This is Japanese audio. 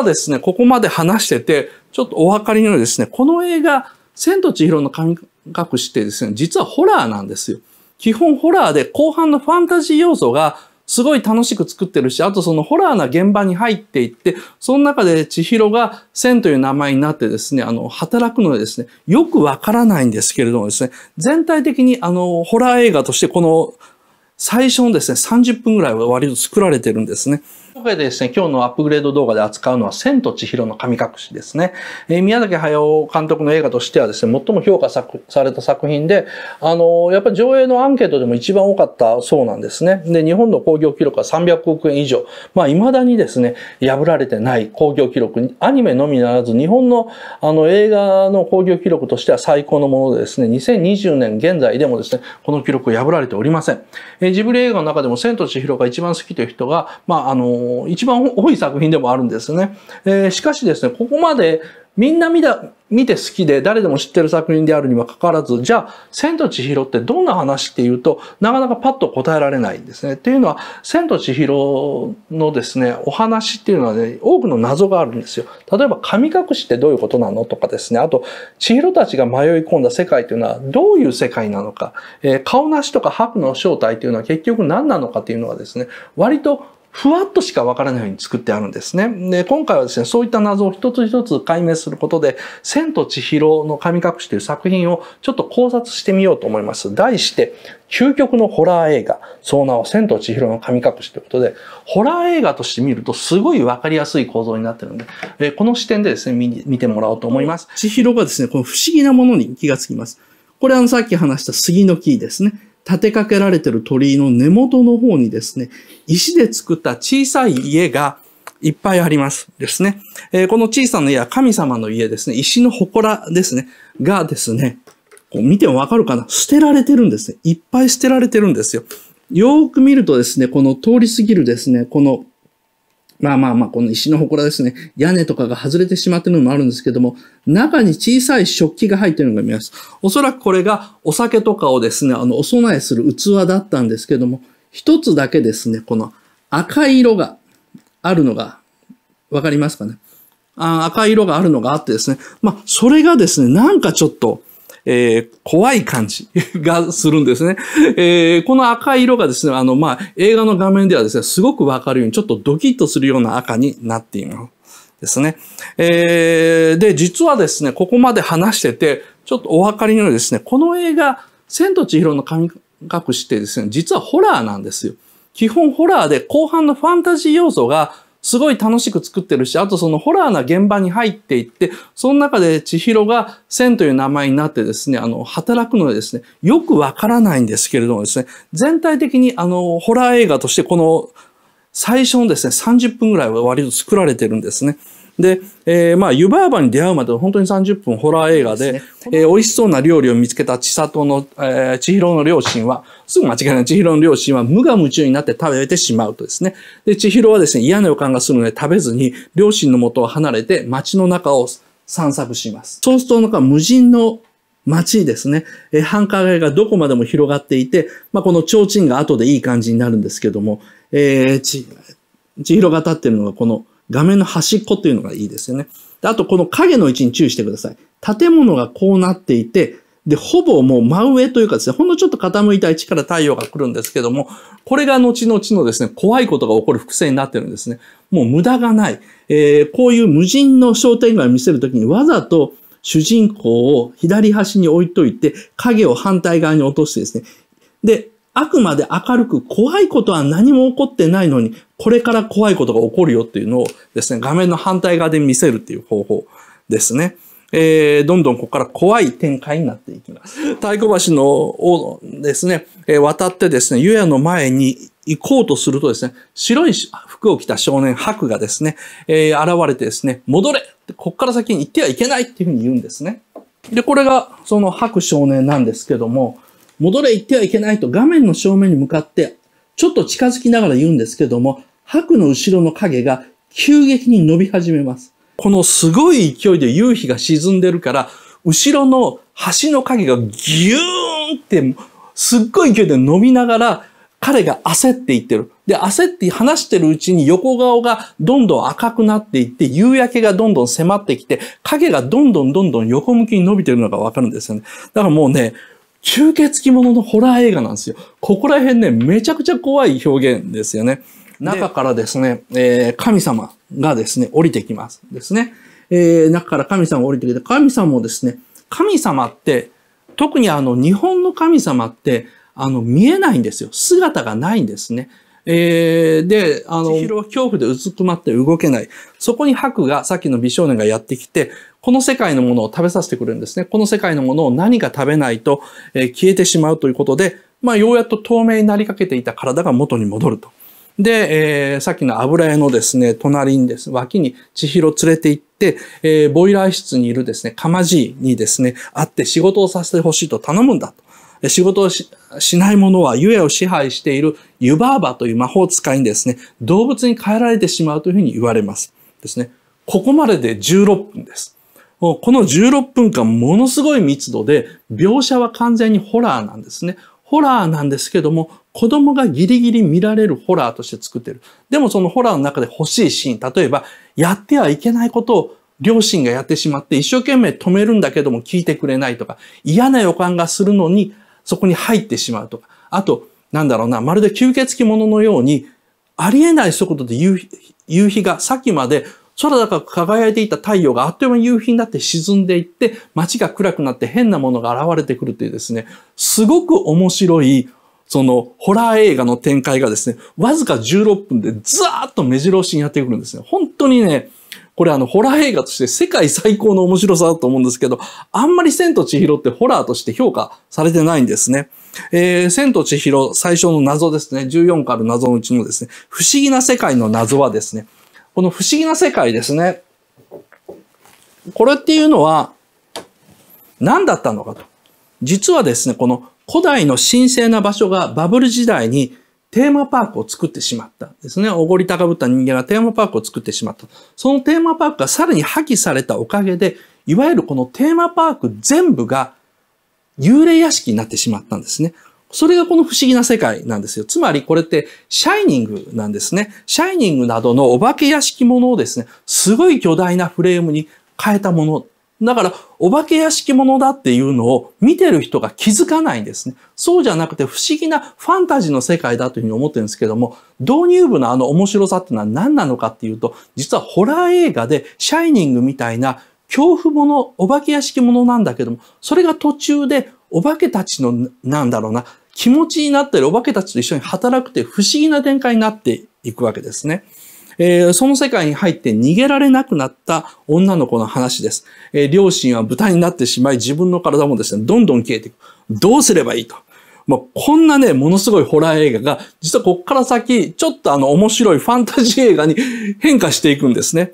はですね、ここまで話してて、ちょっとお分かりのようにですね、この映画、千と千尋の神隠しってですね、実はホラーなんですよ。基本ホラーで後半のファンタジー要素がすごい楽しく作ってるし、あとそのホラーな現場に入っていって、その中で千尋が千という名前になってですね、あの、働くのでですね、よくわからないんですけれどもですね、全体的にあの、ホラー映画としてこの最初のですね、30分ぐらいは割と作られてるんですね。今回ですね、今日のアップグレード動画で扱うのは、千と千尋の神隠しですね。えー、宮崎駿監督の映画としてはですね、最も評価された作品で、あのー、やっぱり上映のアンケートでも一番多かったそうなんですね。で、日本の興行記録は300億円以上。まあ、未だにですね、破られてない興行記録、アニメのみならず、日本のあの映画の興行記録としては最高のものでですね、2020年現在でもですね、この記録を破られておりません。えジブリ映画の中でも千と千尋が一番好きという人が、まあ、あの、一番多い作品でもあるんですね。えー、しかしですね、ここまで、みんな見だ見て好きで誰でも知ってる作品であるにもかかわらず、じゃあ、千と千尋ってどんな話っていうと、なかなかパッと答えられないんですね。っていうのは、千と千尋のですね、お話っていうのはね、多くの謎があるんですよ。例えば、神隠しってどういうことなのとかですね、あと、千尋たちが迷い込んだ世界というのはどういう世界なのか、えー、顔なしとか白の正体というのは結局何なのかっていうのはですね、割とふわっとしかわからないように作ってあるんですね。で、今回はですね、そういった謎を一つ一つ解明することで、千と千尋の神隠しという作品をちょっと考察してみようと思います。題して、究極のホラー映画、その名を千と千尋の神隠しということで、ホラー映画として見るとすごいわかりやすい構造になってるんで、えこの視点でですね見、見てもらおうと思います。千尋がですね、この不思議なものに気がつきます。これあのさっき話した杉の木ですね。立てかけられてる鳥居の根元の方にですね、石で作った小さい家がいっぱいありますですね。えー、この小さな家は神様の家ですね。石の祠ですね。がですね、こう見てもわかるかな捨てられてるんですね。いっぱい捨てられてるんですよ。よーく見るとですね、この通り過ぎるですね、このまあまあまあ、この石の祠ですね。屋根とかが外れてしまってるのもあるんですけども、中に小さい食器が入ってるのが見えます。おそらくこれがお酒とかをですね、あの、お供えする器だったんですけども、一つだけですね、この赤い色があるのが、わかりますかねあ赤い色があるのがあってですね、まあ、それがですね、なんかちょっと、えー、怖い感じ がするんですね。えー、この赤い色がですね、あの、まあ、映画の画面ではですね、すごくわかるように、ちょっとドキッとするような赤になっています。ですね。えー、で、実はですね、ここまで話してて、ちょっとお分かりのようにですね、この映画、千と千尋の神隠しってですね、実はホラーなんですよ。基本ホラーで後半のファンタジー要素がすごい楽しく作ってるし、あとそのホラーな現場に入っていって、その中で千尋が千という名前になってですね、あの、働くのでですね、よくわからないんですけれどもですね、全体的にあの、ホラー映画としてこの最初のですね、30分ぐらいは割と作られてるんですね。で、えー、まあ、湯婆婆に出会うまで本当に30分ホラー映画で、で、ね、えー、美味しそうな料理を見つけた千里の、えー、千尋の両親は、すぐ間違いない千尋の両親は無我夢中になって食べてしまうとですね。で、千尋はですね、嫌な予感がするので食べずに、両親の元を離れて街の中を散策します。そうすると、なんか無人の街ですね。え繁華街がどこまでも広がっていて、まあ、この提灯が後でいい感じになるんですけども、えー、ち、千尋が立ってるのがこの画面の端っこというのがいいですよね。であと、この影の位置に注意してください。建物がこうなっていて、で、ほぼもう真上というかですね、ほんのちょっと傾いた位置から太陽が来るんですけども、これが後々のですね、怖いことが起こる複製になってるんですね。もう無駄がない。えー、こういう無人の商店街を見せるときにわざと主人公を左端に置いといて、影を反対側に落としてですね、で、あくまで明るく怖いことは何も起こってないのに、これから怖いことが起こるよっていうのをですね、画面の反対側で見せるっていう方法ですね。えー、どんどんここから怖い展開になっていきます。太鼓橋のをですね、えー、渡ってですね、湯屋の前に行こうとするとですね、白い服を着た少年白がですね、えー、現れてですね、戻れこっから先に行ってはいけないっていうふうに言うんですね。で、これがその白少年なんですけども、戻れ行ってはいけないと画面の正面に向かって、ちょっと近づきながら言うんですけども、白の後ろの影が急激に伸び始めます。このすごい勢いで夕日が沈んでるから、後ろの橋の影がギューンって、すっごい勢いで伸びながら、彼が焦っていってる。で、焦って話してるうちに横顔がどんどん赤くなっていって、夕焼けがどんどん迫ってきて、影がどんどんどんどん横向きに伸びてるのがわかるんですよね。だからもうね、吸血鬼もののホラー映画なんですよ。ここら辺ね、めちゃくちゃ怖い表現ですよね。中からですね、えー、神様がですね、降りてきます。ですね。えー、中から神様が降りてきて、神様もですね、神様って、特にあの、日本の神様って、あの、見えないんですよ。姿がないんですね。えー、で、あの、千尋は恐怖でうずくまって動けない。そこに白が、さっきの美少年がやってきて、この世界のものを食べさせてくれるんですね。この世界のものを何か食べないと、えー、消えてしまうということで、まあ、ようやっと透明になりかけていた体が元に戻ると。で、えー、さっきの油絵のですね、隣にです、脇に千尋連れて行って、えー、ボイラー室にいるですね、かまじいにですね、会って仕事をさせてほしいと頼むんだと。仕事をしない者はゆえを支配しているユバーバという魔法使いにですね、動物に変えられてしまうというふうに言われます。ですね。ここまでで16分です。この16分間ものすごい密度で、描写は完全にホラーなんですね。ホラーなんですけども、子供がギリギリ見られるホラーとして作ってる。でもそのホラーの中で欲しいシーン、例えば、やってはいけないことを両親がやってしまって一生懸命止めるんだけども聞いてくれないとか、嫌な予感がするのにそこに入ってしまうとか、あと、なんだろうな、まるで吸血鬼者のように、ありえない速度で夕日夕日がさっきまで空高く輝いていた太陽があっという間に夕日になって沈んでいって、街が暗くなって変なものが現れてくるというですね、すごく面白い、そのホラー映画の展開がですね、わずか16分でザーッと目白押しにやってくるんですね。本当にね、これあの、ホラー映画として世界最高の面白さだと思うんですけど、あんまり千と千尋ってホラーとして評価されてないんですね。えー、千と千尋最初の謎ですね。14から謎のうちのですね、不思議な世界の謎はですね、この不思議な世界ですね。これっていうのは、何だったのかと。実はですね、この古代の神聖な場所がバブル時代にテーマパークを作ってしまったんですね。おごり高ぶった人間がテーマパークを作ってしまった。そのテーマパークがさらに破棄されたおかげで、いわゆるこのテーマパーク全部が幽霊屋敷になってしまったんですね。それがこの不思議な世界なんですよ。つまりこれってシャイニングなんですね。シャイニングなどのお化け屋敷ものをですね、すごい巨大なフレームに変えたものだから、お化け屋敷物だっていうのを見てる人が気づかないんですね。そうじゃなくて不思議なファンタジーの世界だというふうに思ってるんですけども、導入部のあの面白さっていうのは何なのかっていうと、実はホラー映画でシャイニングみたいな恐怖もの、お化け屋敷物なんだけども、それが途中でお化けたちの、なんだろうな、気持ちになってるお化けたちと一緒に働くという不思議な展開になっていくわけですね。えー、その世界に入って逃げられなくなった女の子の話です。えー、両親は豚になってしまい、自分の体もですね、どんどん消えていく。どうすればいいと。まあ、こんなね、ものすごいホラー映画が、実はこっから先、ちょっとあの面白いファンタジー映画に変化していくんですね。